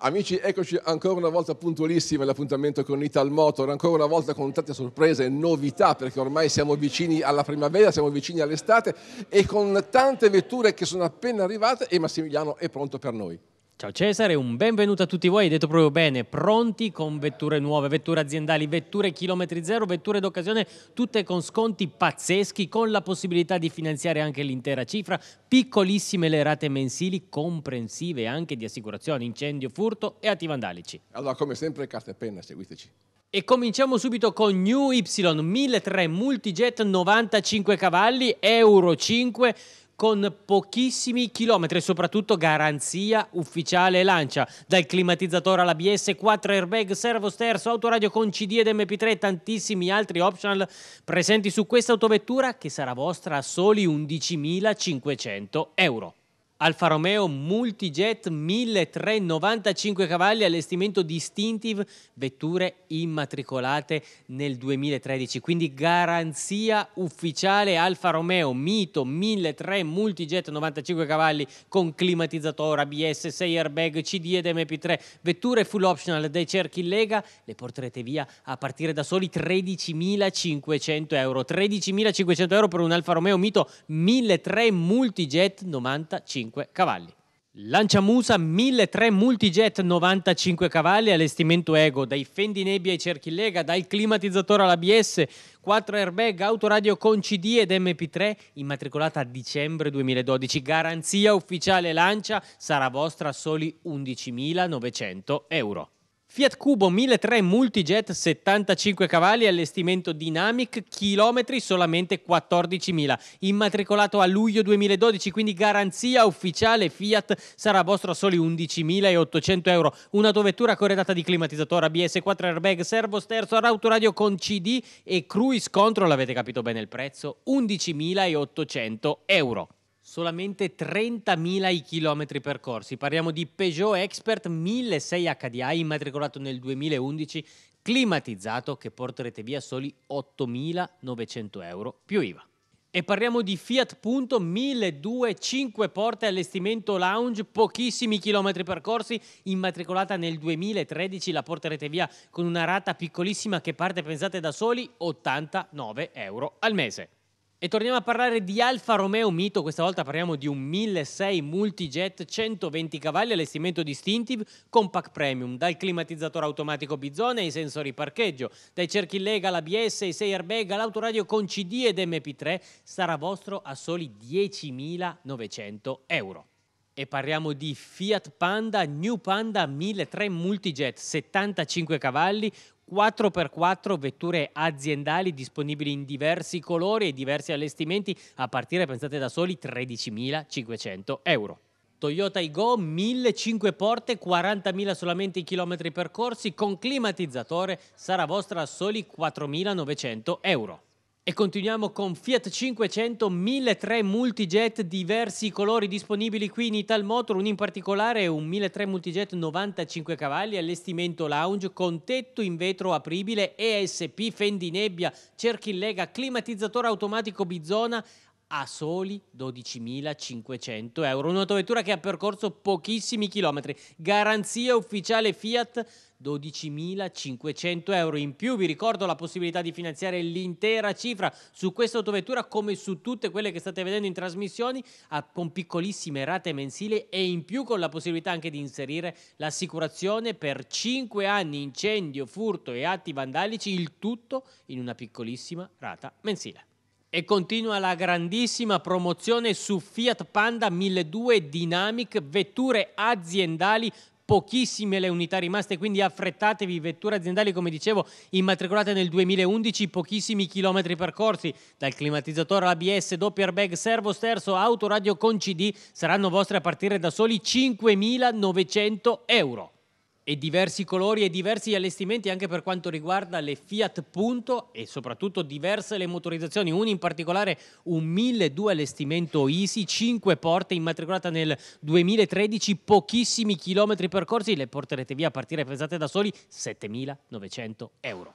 Amici, eccoci ancora una volta puntualissimi all'appuntamento con Ital Motor, ancora una volta con tante sorprese e novità perché ormai siamo vicini alla primavera, siamo vicini all'estate e con tante vetture che sono appena arrivate e Massimiliano è pronto per noi. Ciao Cesare, un benvenuto a tutti voi, hai detto proprio bene, pronti con vetture nuove, vetture aziendali, vetture chilometri zero, vetture d'occasione, tutte con sconti pazzeschi, con la possibilità di finanziare anche l'intera cifra, piccolissime le rate mensili, comprensive anche di assicurazione, incendio, furto e atti vandalici. Allora, come sempre, carta e penna, seguiteci. E cominciamo subito con New Y 1003 Multijet 95 cavalli, Euro 5, con pochissimi chilometri e soprattutto garanzia ufficiale Lancia. Dal climatizzatore alla bs 4 airbag, servo sterzo, autoradio con CD ed MP3 e tantissimi altri optional presenti su questa autovettura che sarà vostra a soli 11.500 euro. Alfa Romeo Multijet 1395 cavalli, allestimento Distinctive, vetture immatricolate nel 2013, quindi garanzia ufficiale Alfa Romeo Mito 1300 Multijet 95 cavalli con climatizzatore, ABS, 6 airbag, CD ed MP3, vetture full optional dai cerchi in Lega, le porterete via a partire da soli 13.500 euro, 13.500 euro per un Alfa Romeo Mito 1300 Multijet 95 95 cavalli. Musa 1003 Multijet 95 cavalli, allestimento Ego, dai fendi nebbia ai cerchi Lega, dal climatizzatore all'ABS, 4 airbag, autoradio con CD ed MP3, immatricolata a dicembre 2012, garanzia ufficiale Lancia, sarà vostra a soli 11.900 euro. Fiat Cubo 1003 Multijet 75 cavalli, allestimento Dynamic, chilometri solamente 14.000. Immatricolato a luglio 2012, quindi garanzia ufficiale Fiat sarà vostro a soli 11.800 euro. Un'autovettura corredata di climatizzatore ABS 4 airbag, servo sterzo, autoradio con CD e cruise control, avete capito bene il prezzo, 11.800 euro solamente 30.000 i chilometri percorsi. Parliamo di Peugeot Expert 1006 HDI immatricolato nel 2011, climatizzato che porterete via soli 8.900 euro più IVA. E parliamo di Fiat Punto 1200 5 porte allestimento lounge, pochissimi chilometri percorsi, immatricolata nel 2013, la porterete via con una rata piccolissima che parte, pensate da soli, 89 euro al mese. E torniamo a parlare di Alfa Romeo Mito, questa volta parliamo di un 1.600 multijet 120 cavalli allestimento distinctive compact premium, dal climatizzatore automatico Bizone ai sensori parcheggio, dai cerchi Lega all'ABS, ai 6 airbag all'autoradio con CD ed MP3 sarà vostro a soli 10.900 euro e parliamo di Fiat Panda New Panda 1003 Multijet 75 cavalli 4x4 vetture aziendali disponibili in diversi colori e diversi allestimenti a partire pensate da soli 13.500 euro. Toyota Igo 1500 porte, 40.000 solamente i chilometri percorsi con climatizzatore sarà vostra a soli 4.900 euro. E continuiamo con Fiat 500 1003 multijet diversi colori disponibili qui in Italmotor, un in particolare un 1003 multijet 95 cavalli allestimento lounge con tetto in vetro apribile ESP, fendinebbia, cerchi in lega, climatizzatore automatico Bizona, a soli 12.500 euro. Un'autovettura che ha percorso pochissimi chilometri. Garanzia ufficiale Fiat 12.500 euro. In più vi ricordo la possibilità di finanziare l'intera cifra su questa autovettura come su tutte quelle che state vedendo in trasmissioni a, con piccolissime rate mensili e in più con la possibilità anche di inserire l'assicurazione per 5 anni incendio, furto e atti vandalici, il tutto in una piccolissima rata mensile. E continua la grandissima promozione su Fiat Panda 1200 Dynamic, vetture aziendali pochissime le unità rimaste, quindi affrettatevi, vetture aziendali come dicevo immatricolate nel 2011, pochissimi chilometri percorsi, dal climatizzatore ABS, doppio airbag, servo sterzo, autoradio con CD, saranno vostre a partire da soli 5.900 euro e diversi colori e diversi allestimenti anche per quanto riguarda le Fiat Punto e soprattutto diverse le motorizzazioni, una in particolare un 1200 allestimento Easy, 5 porte immatricolata nel 2013, pochissimi chilometri percorsi, le porterete via a partire pesate da soli 7.900 euro.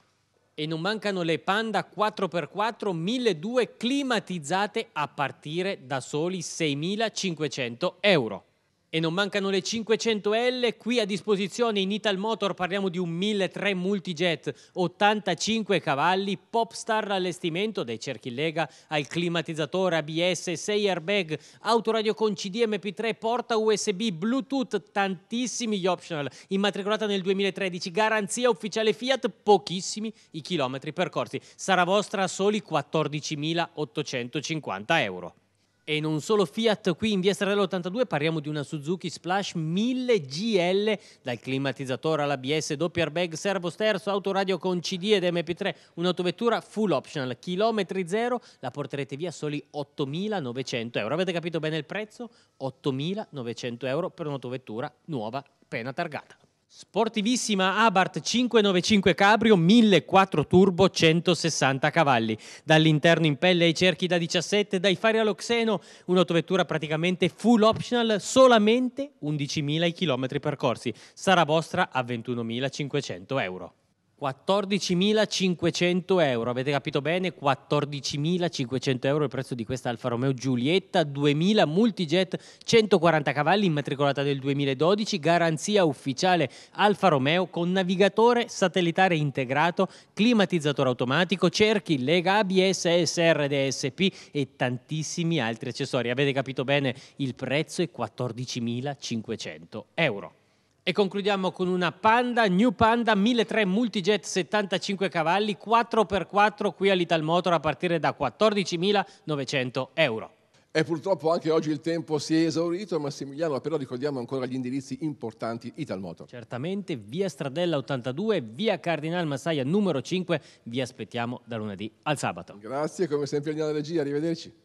E non mancano le Panda 4x4 1200 climatizzate a partire da soli 6.500 euro. E non mancano le 500L, qui a disposizione in Ital Motor parliamo di un 1003 Multijet, 85 cavalli, Popstar allestimento dai cerchi lega al climatizzatore ABS, 6 airbag, autoradio con CD MP3, porta USB, Bluetooth, tantissimi gli optional, immatricolata nel 2013, garanzia ufficiale Fiat, pochissimi i chilometri percorsi. Sarà vostra a soli 14.850 euro. E non solo Fiat, qui in via Strarello 82 parliamo di una Suzuki Splash 1000 GL, dal climatizzatore all'ABS, doppio airbag, servo sterzo, autoradio con CD ed MP3, un'autovettura full optional, chilometri zero, la porterete via soli 8.900 euro. Avete capito bene il prezzo? 8.900 euro per un'autovettura nuova, appena targata. Sportivissima Abarth 595 Cabrio 1004 turbo 160 cavalli. Dall'interno in pelle ai cerchi da 17, dai fari all'oxeno, un'autovettura praticamente full optional, solamente 11.000 km percorsi. Sarà vostra a 21.500 euro. 14.500 euro, avete capito bene? 14.500 euro il prezzo di questa Alfa Romeo Giulietta 2000 multijet 140 cavalli immatricolata del 2012, garanzia ufficiale Alfa Romeo con navigatore satellitare integrato, climatizzatore automatico, cerchi, lega ABS, SRD, SP e tantissimi altri accessori. Avete capito bene? Il prezzo è 14.500 euro. E concludiamo con una Panda, New Panda 1300 Multijet 75 cavalli 4x4 qui all'Ital Motor a partire da 14.900 euro. E purtroppo anche oggi il tempo si è esaurito, Massimiliano, però ricordiamo ancora gli indirizzi importanti Ital Motor. Certamente, via Stradella 82, via Cardinal Massaia numero 5, vi aspettiamo da lunedì al sabato. Grazie, come sempre, Eliana Regia, arrivederci.